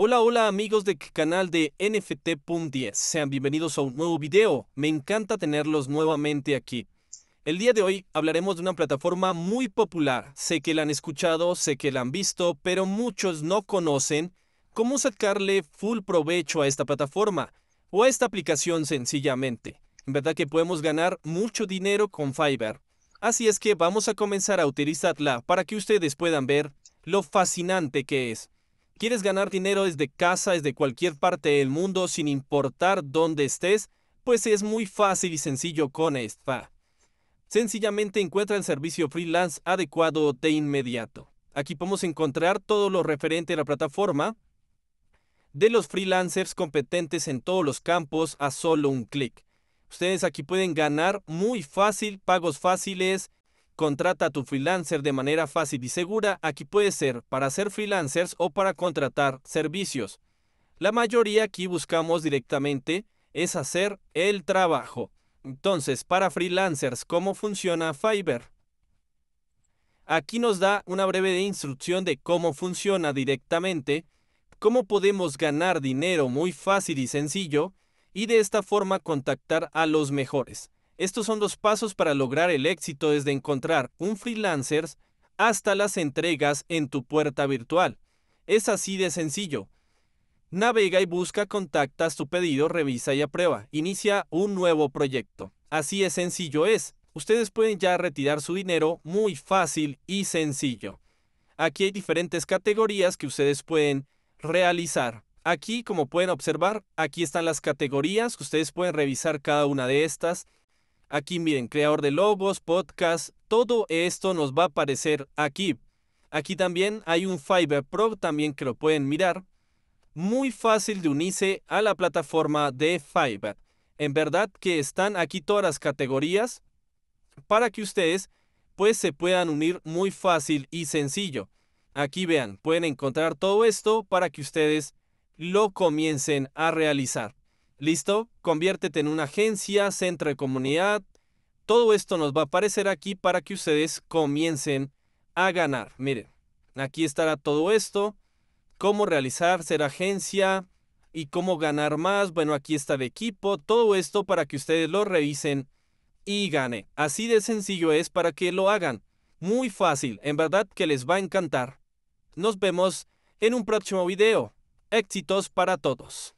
Hola, hola amigos del canal de NFT.10, sean bienvenidos a un nuevo video, me encanta tenerlos nuevamente aquí. El día de hoy hablaremos de una plataforma muy popular, sé que la han escuchado, sé que la han visto, pero muchos no conocen cómo sacarle full provecho a esta plataforma o a esta aplicación sencillamente. En verdad que podemos ganar mucho dinero con Fiverr. Así es que vamos a comenzar a utilizarla para que ustedes puedan ver lo fascinante que es. ¿Quieres ganar dinero desde casa, desde cualquier parte del mundo, sin importar dónde estés? Pues es muy fácil y sencillo con esta. Sencillamente encuentra el servicio freelance adecuado de inmediato. Aquí podemos encontrar todo lo referente a la plataforma de los freelancers competentes en todos los campos a solo un clic. Ustedes aquí pueden ganar muy fácil, pagos fáciles, Contrata a tu freelancer de manera fácil y segura. Aquí puede ser para ser freelancers o para contratar servicios. La mayoría aquí buscamos directamente es hacer el trabajo. Entonces, para freelancers, ¿cómo funciona Fiverr? Aquí nos da una breve instrucción de cómo funciona directamente, cómo podemos ganar dinero muy fácil y sencillo y de esta forma contactar a los mejores. Estos son los pasos para lograr el éxito desde encontrar un freelancer hasta las entregas en tu puerta virtual. Es así de sencillo. Navega y busca, contactas tu pedido, revisa y aprueba. Inicia un nuevo proyecto. Así de sencillo es. Ustedes pueden ya retirar su dinero muy fácil y sencillo. Aquí hay diferentes categorías que ustedes pueden realizar. Aquí, como pueden observar, aquí están las categorías. Ustedes pueden revisar cada una de estas. Aquí miren, creador de logos, podcast, todo esto nos va a aparecer aquí. Aquí también hay un fiber Pro también que lo pueden mirar. Muy fácil de unirse a la plataforma de Fiverr. En verdad que están aquí todas las categorías para que ustedes pues se puedan unir muy fácil y sencillo. Aquí vean, pueden encontrar todo esto para que ustedes lo comiencen a realizar. ¿Listo? Conviértete en una agencia, centro de comunidad. Todo esto nos va a aparecer aquí para que ustedes comiencen a ganar. Miren, aquí estará todo esto. Cómo realizar, ser agencia y cómo ganar más. Bueno, aquí está el equipo. Todo esto para que ustedes lo revisen y gane. Así de sencillo es para que lo hagan. Muy fácil. En verdad que les va a encantar. Nos vemos en un próximo video. Éxitos para todos.